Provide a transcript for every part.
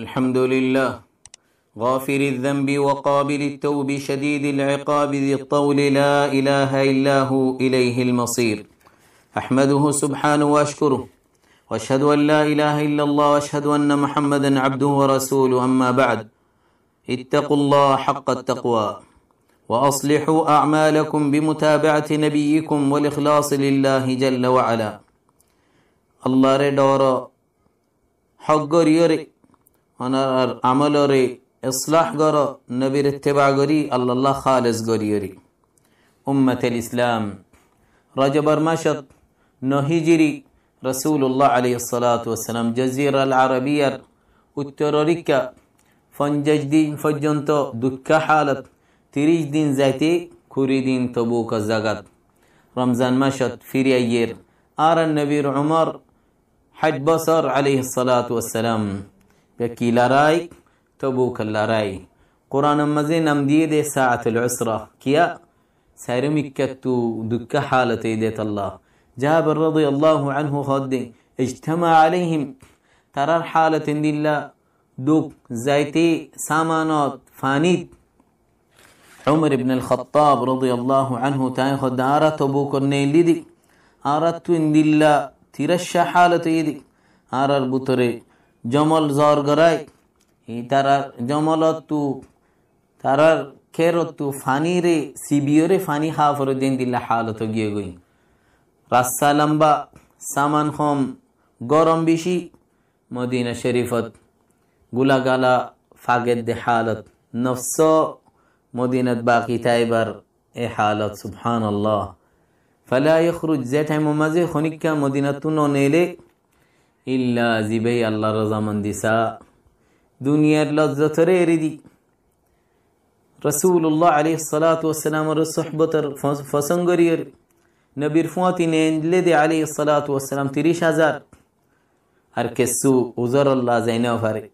الحمد لله غافر الذنب وقابل التوب شديد العقاب ذي الطول لا إله إلا هو إليه المصير أحمده سبحانه وأشكره وأشهد أن لا إله إلا الله وأشهد أن محمدا عبده ورسوله أما بعد اتقوا الله حق التقوى وأصلحوا أعمالكم بمتابعة نبيكم والإخلاص لله جل وعلا الله ردور حق ريورك هنر عمل اصلاح غرا نبي رتبع غري الله خالص غري ري أمة الإسلام رجب رمشط نهجري رسول الله عليه الصلاة والسلام جزيرة العربية اتراريكا فنجج دين فجنتو دكا حالت تريج دين زيتي كوري دين تبوك زغط رمزان مشط فيري أيير آر النبي عمر حج بصر عليه الصلاة والسلام یکی لرائی تبوک لرائی قرآن مزین هم دیده ساعت العسرة کیا سارمك كتو دك حالة يديت الله جابر رضي الله عنه خد اجتمع عليهم ترى حالة لله دوك زيتي سامانات فانيت عمر بن الخطاب رضي الله عنه تاخد آرات تبوك النيل دي أردت إن لله ترشى حالة يدي أرى البطري জমল জ্বর গড়াই তারার জমলতু তারার খেরতু ফানি রে সিবিওরে ফানি হাফর দিন দিল্লা হালত গিয়ে গই রাস্তা লম্বা সামান হম গরম বেশি মদিনা শরীফত গুলাগালা ফাগের দে হালত নফস মদিনাত বাকি তাইবার এ হালত সুফান আল্লাহ ফালা ইখরুজ যে টাইম খনিকা মদিনাতুন নেলে إلا زبي الله رضا من دسا دنيا لذة تريردي رسول الله عليه الصلاة والسلام الرسحبة فسنگرير نبير فواتي نين لدي عليه الصلاة والسلام تريش هزار هر كسو وزر الله زينه فاري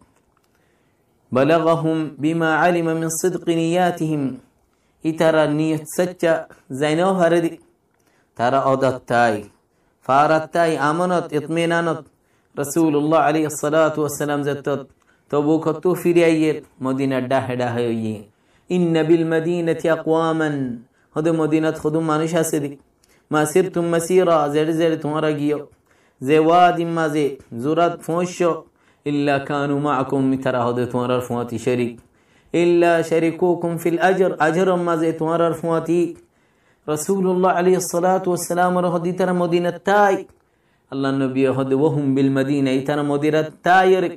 بلغهم بما علم من صدق نياتهم اترى نيت سچا زينه فاردي ترى عدد تاي فاردتاي امنت اطمينانت রসুল্লাহ আলী সালাম যত তবু কত ফিরে আইয়ে মদিনার ডাহে ডাহে ইয়ে ইন্নাবিল মদিনাতি আকওয়ামান হদে মদিনাত খুদু মানুষ আছে দি মাসির তুম মাসিরা জেড়ে জেড়ে তোমারা গিয়ো যে ওয়াদ ইম্মা যে জুরাত ফোঁশ ইল্লা কানু মাআকুম তারা হদে তোমারা ফুয়াতি শরিক ইল্লা শারিকুকুম ফিল আজর আজর মাঝে তোমারা ফুয়াতি রসুল্লাহ আলী সালাত ওয়াসালাম রহদি তারা মদিনাত তাই আল্লাহ নবী হদে ওহুম বিল মদিনাই তারা মদিরা তায়রিক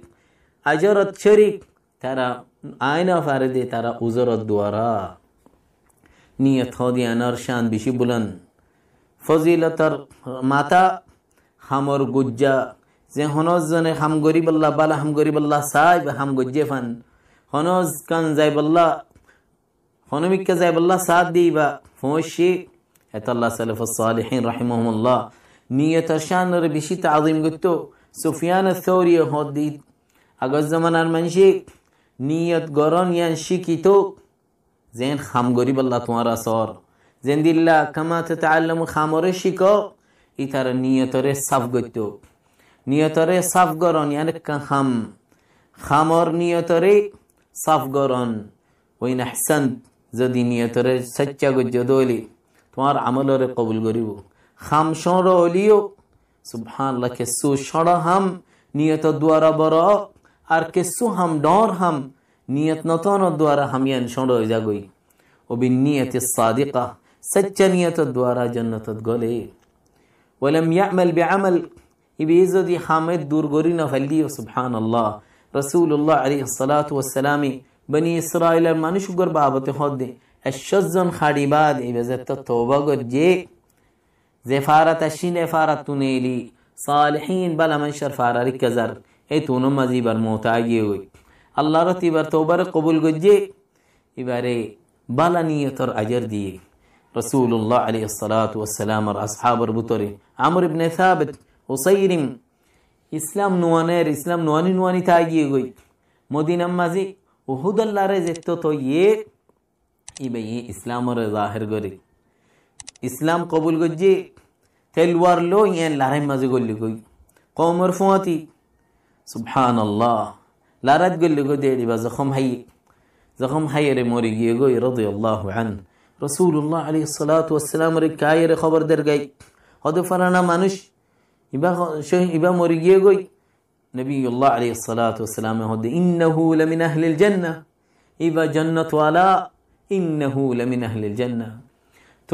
আজরত শরিক তারা আয়না ফারে দিয়ে তারা উজরত দ্বারা নিয়ত হদি আনার শান বেশি বুলন ফজিলতর মাতা হামর গুজ্জা যে হনজনে হাম গরিবাল্লা বালা হাম গরিবাল্লা সাহেব হাম গজ্জে ফান হনজ কান যাইবাল্লা হনমিক্কা যাইবাল্লা সাদ দিবা ফোঁশি এত আল্লাহ সালেফ সালেহীন রাহিমহমুল্লাহ নিয়তশান বেশি তাজিম করত সুফিয়ান থৌরি হদ দিত আগর জমানার মানুষে নিয়ত গরণ ইয়ান শিখিত জেন খাম গরিব আল্লাহ তোমারা সর জেন দিল্লা কামাতে তাল্লাম খামরে শিখ ইতার নিয়তরে সাফ গত নিয়তরে সাফ গরণ ইয়ান খাম খামর নিয়তরে সাফ গরণ ওই নাহসান যদি নিয়তরে সচ্চা গজ্য দলি তোমার আমলরে কবুল করিব خمشان را علیو سبحان الله که سوشا را هم نیت دوارا برا ار که سو هم دار هم نیت نتان دوارا هم یه نشان را ایجا و به نیت صادقه سچ نیت دوارا جنتت گلی ولم یعمل بعمل ای به ایزادی حامد دورگوری نفلی و سبحان الله رسول الله علیه الصلاة والسلام بنی اسرائیل منشو گر بابت خود دی الشزن خریباد ای توبه گر جی زفارت الشين افارت تونیلی صالحين بلا من شرفار رکزر اي تونو مزي بر موتاجی ہوئی اللہ رتی بر توبر قبول گجے ایبارے بلا نيتر اجر دي رسول الله عليه الصلاة والسلام أصحاب ربطري عمرو بن ثابت وصير إسلام نوانير إسلام نواني نواني تاجي وي مدينة مزي وهدى الله رزت تو يه إبا يه إسلام رزاهر غري ইসলাম কবুল গজ্জি তেলওয়ার লো ইয়েন লারাই মাঝে গল্লি গই কমর ফুয়াতি সুবহান আল্লাহ লারাত গল্লি গো দেড়ি বা জখম হাই জখম হাইয়েরে মরে গিয়ে গই রদি আল্লাহ আন রসুল্লাহ আলী সালাত ওয়াসালাম রে কায়েরে খবর দের গাই হদে ফারানা মানুষ ইবা ইবা মরে গিয়ে গই নবী আল্লাহ আলী সালাত ওয়াসালাম হদে ইন্নাহু লামিন আহলিল জান্নাহ إذا جنة ولا إنه لمن أهل الجنة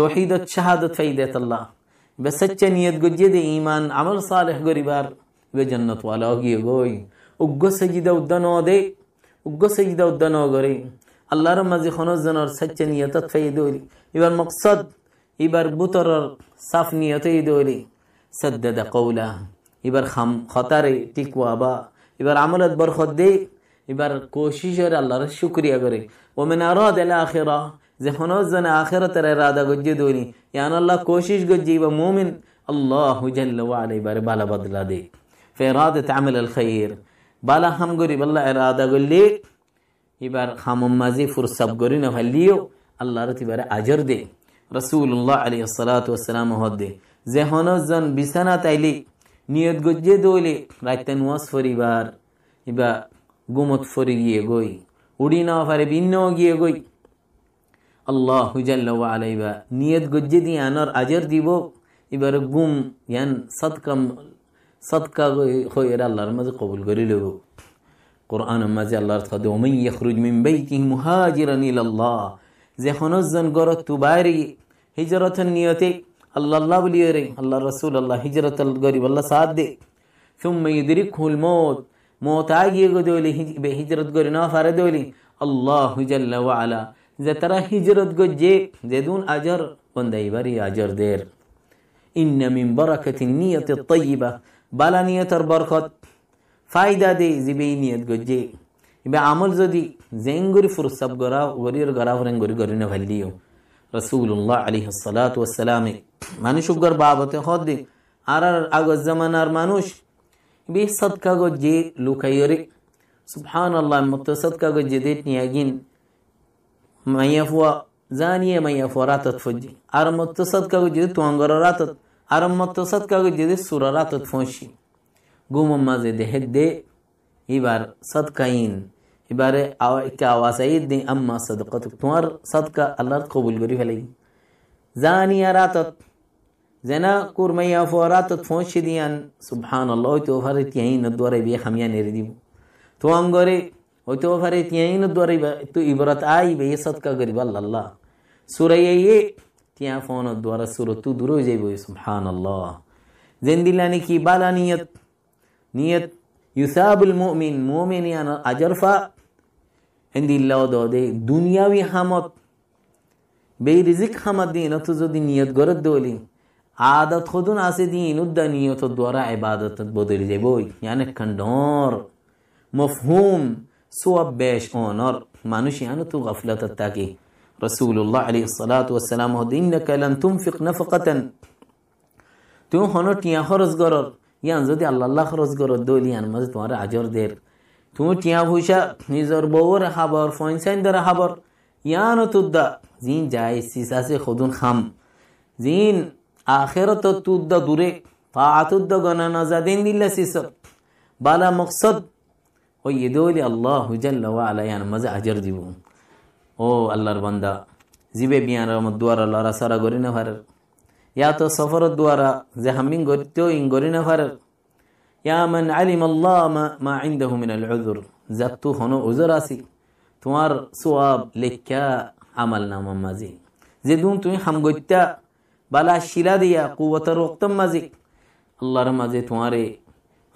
توحيد الشهادة فايدة الله بسچ نيت گجد ايمان عمل صالح گريبار بجنة والا گي گوي اگو سجده ودنو دي اگو سجده ودنو گري الله را مزي خنوز زنر سچ نيتت فايدولي يبر مقصد يبر بطر صف نيته دولي سدد قوله يبر خم خطر تكوابا يبر عملت برخد دي يبر کوشش الله را شکریه گره ومن اراد الاخره যে জনে আখেরতের রাদা গজ্জি দৌড়ি ইয়ান আল্লাহ কোশিশ গজ্জি বা মোমিন আল্লাহ হুজাল্লাই বারে বালা বদলা দে ফেরাদ তামিল আল খাইর বালা হাম গরিব আল্লাহ রাদা গল্লি এবার হামম মাজি ফুরসাব গরি না ভালিও আল্লাহর তিবারে আজর দে রসুল্লাহ আলী সালাতাম দে যে হনজন বিছানা তাইলি নিয়ত গজ্জে দৌলে রাইতে নুয়াজ ফরিবার ইবা গুমত ফরি গিয়ে গই উড়ি না ফারে ভিন্ন গিয়ে গই আল্লাহ হুজাল্লা আলাইবা নিয়ত গজ্জে দিয়ে আনার আজর দিব এবার গুম ইয়ান সৎকাম সৎকা হয়ে আল্লাহর মাঝে কবুল করে লব কোরআন মাঝে আল্লাহর থাকে ওমাই ইয়াখরুজ মিন বাইতি মুহাজিরান ইলাল্লাহ যে হনজন গরত তু বাইরে হিজরতের নিয়তে আল্লাহ আল্লাহ বলি রে আল্লাহ রসুল আল্লাহ হিজরত গরিব আল্লাহ সাথ দে ثم يدركه الموت موت آجي دولي هجرت قرنا فردولي الله جل وعلا যে তারা হিজরত গজ্জে যেদুন আজর বন্দাইবারি আজর দের ইন্না মিন বারাকাতি নিয়তে তৈবা বালা নিয়তর বরকত ফায়দা দে জিবে নিয়ত গজ্জে ইবে আমল যদি জেঙ্গুরি ফুরসাব গরা গরির গরা হরেন গরি গরি না ভাল্লিও রসুল্লাহ আলী সালাত ওয়াসালামে মানুষ উবগর বাবতে হদ দে আর আর আগজ জামানার মানুষ বি সদকা গজ্জে লুকাইরে সুবহানাল্লাহ মত সদকা গজ্জে দেত নিয়াগিন ميفوا زانية ميفوا راتت فجي أرم متصد كاغو جدي توانغر راتت أرم متصد كاغو جدي سورة راتت فنشي قوم ما زي دهد دي إبار صدقين إبار كاواسايد دي أما صدقتك توار صدقة الله قبول قريب لي زانية راتت زنا كور ميا فوراتت فنشي ديان سبحان الله تو فرت يهين الدورة بيه خميان يرديبو توانغري হইতে পারে তিয়াইন দোয়ারি তু ইবরত আই বে সৎকা করিব আল্লাহ সুরাই এ তিয়া ফোন দ্বারা সুর তু দূর হয়ে যাইব সুবহান আল্লাহ জেন্দিলানি কি বালা নিয়ত নিয়ত ইউসাবুল মুমিন মুমিন ইয়ান আজরফা হিন্দিল্লাহ দো দে দুনিয়াবি হামত বে রিজিক হামত দিন তো যদি নিয়ত গরত দোলি عادت خودون آسی دین ادى نیت دوارا عبادت بدل جبوی یعنی کندور مفهوم سوى بيش اونر مانوشي أنا تو غفلة تاكي رسول الله عليه الصلاة والسلام إنك لن تنفق نفقة تو هنوت يا خرز قرر يان زدي الله الله خرز قرر دولي يعني مزد وارا عجر دير تو تيا هوشا نزر بور خبر فاينسين در خبر يانو تدا زين جاي سيساسي خودون خم زين آخرت تدا دوره طاعت تدا گنا نزدين دل سيسر بالا مقصد ওই এদৌলি আল্লাহ হুজাল্লাহ আলাইহান মাঝে হাজার দিব ও আল্লাহর বান্দা জিবে বিয়ান আমার দুয়ার আল্লাহ সারা গরি না ফারের ইয়া তো সফরত দুয়ারা যে হামিং গরিতেও ইং গরি না ফারের ইয়া মান আলিম আল্লাহ মা আইন্দ হুমিনাল উজুর যা তু হন উজুর আসি তোমার সোয়াব লেখা আমাল নামা মাঝি যে দুম তুমি হামগত্যা বালা শিলা দিয়া কুবতর রক্তম মাঝি আল্লাহর মাঝে তোমারে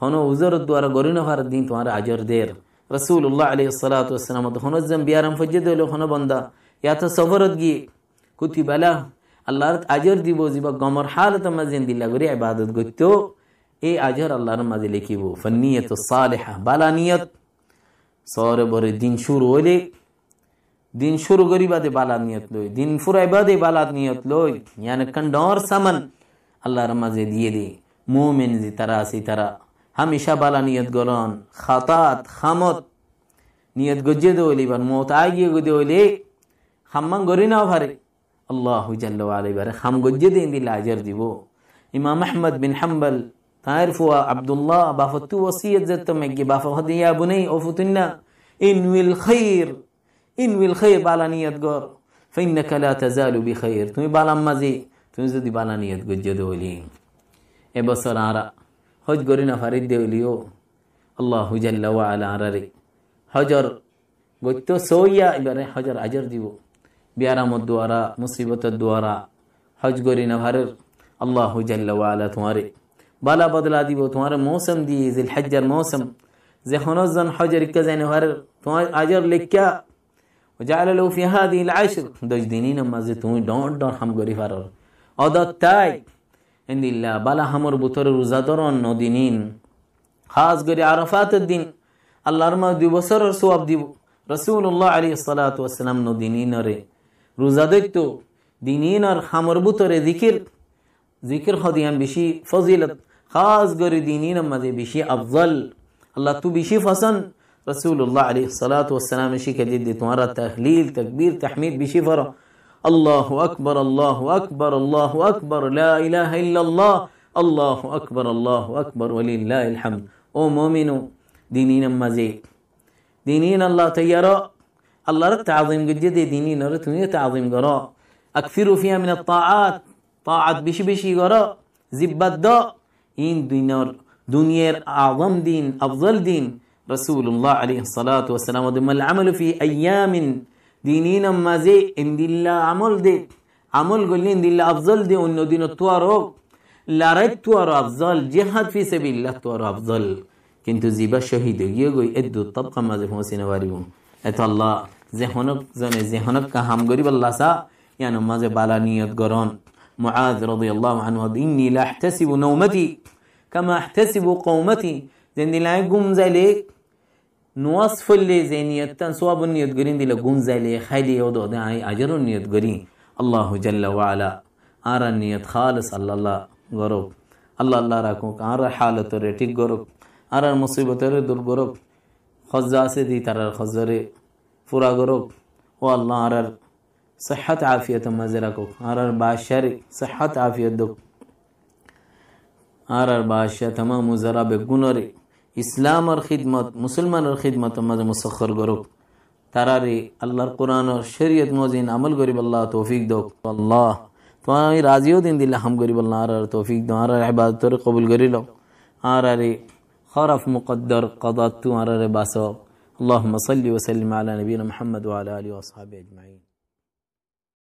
হন উজর দ্বারা গরিন হওয়ার দিন তোমার আজর দের উল্লাহ আলি সালাতাম হনো জম বিয়ারাম ফজ্জে হলো হনো বন্দা ইয়া তো সবরত গিয়ে কুতি বেলা আল্লাহর আজর দিব যা গমর হালত মাজিন দিল্লা করি ইবাদত গত্য এ আজর আল্লাহর মাঝে লিখিব ফনিয়ত সালেহা বালা নিয়ত সরে ভরে দিন শুরু হইলে দিন শুরু করিবাদে বালাত নিয়ত লই দিন ফুরাইবাদে বালাত নিয়ত লই ইয়ান কান্ডর সামান আল্লাহর মাঝে দিয়ে দে মোমেন যে তারা আছে তারা همیشه بالا نیت نیتگولان خطات خامت نیت گجه دولی بر موت آگی گو دولی خمان گوری نو بھاری اللہ جل و علی بر خم گجه دین دی لاجر دیبو امام احمد بن حنبل تعرفوا عبد الله بافتو وصية زتمك بافهد يا بني أوفتنا إنوي الخير إنوي الخير بالا نيت قر فإنك لا تزال بخير تمي بالا مزي تمي زدي بالا نيت قد جدولي إبا سرارة hoj godina farid deoliyo allahu jalla waala arare hojor goyto soya ibare hojor ajor dibo biaramod duwara musibatod duwara hoj godina farir allahu jalla waala tumare bala badla dibo tumare mosam di zilhajjar mosam زخنوزن حجر كزين هرر أجر لك وجعل له في هذه العشر دوج دينين ما زيتون دون دون هم غري فرر أو دو تاي ইন্দিল্লা বালা হামর বুতর রোজাদরন নদিনীন খাস করে আরফাতের দিন আল্লাহর মা দুই বছরের সোয়াব দিব রসুল্লাহ আলী সালাতাম নদিনীন রোজা দৈত্য দিনীন আর হামর বুতরে জিকির জিকির হদিয়ান বেশি ফজিলত খাস করে দিন মাঝে বেশি আফজল আল্লাহ তু বেশি ফসন রসুল্লাহ আলী সালাতাম শিখে দিদি তোমার তহলিল তকবীর তহমিদ বেশি ফরো الله أكبر الله أكبر الله أكبر لا إله إلا الله الله أكبر الله أكبر ولله الحمد أو مؤمن دينينا مزيد دينين الله تيارا الله رت عظيم جد دينين رتني تعظيم قراء أكثروا فيها من الطاعات طاعة بشي بشي قراء زبت دا إن دينار دنيا أعظم دين أفضل دين رسول الله عليه الصلاة والسلام ودم العمل في أيام دينين ما زي ان دي الله عمل دي عمل قل ان دي الله افضل دي ان دين التوارو لارد توارو افضل جهاد في سبيل الله توارو افضل كنتو زيبا شهيد يقول ادو طبقا ما زي فوسي نواريهم ات الله زي هنب زي هنب كهام غريب الله سا يعني ما زي بالا نيات قران معاذ رضي الله عنه ديني لا احتسب نومتي كما احتسب قومتي زين دي لا يقوم زي ليك نوصف اللي زينيتان سواب قرين دي لقون زالي لي خيلي يودو دي عي عجر قرين الله جل وعلا آر النيت خالص الله الله غروب الله الله راكوك آر حالة ريتيك غروب آر مصيبة دول غروب خزا دي ترى الخزري فورا غروب والله آر صحة عافية مزركوك آر باشر صحة عافية دوك آر باشر تمام وزرا بگنوري ইসলাম আর খিদমত মুসলমানের খিদমত মাঝে মুসখর গরুক তারারে আল্লাহর কোরআন শরীয়ত মজিন আমল গরিব আল্লাহ তৌফিক দোক আল্লাহ তোমার আমি রাজিও দিন দিলে হাম গরিব আল্লাহ আর আর তৌফিক দো আর আবাদতরে কবুল করিল আর আরে খরফ মুকদ্দর কদাত তু আর আরে বাস আল্লাহ মসল্লি ওসাল্লিম আলা নবীন মোহাম্মদ আলা আলী ওসহাব আজমাইন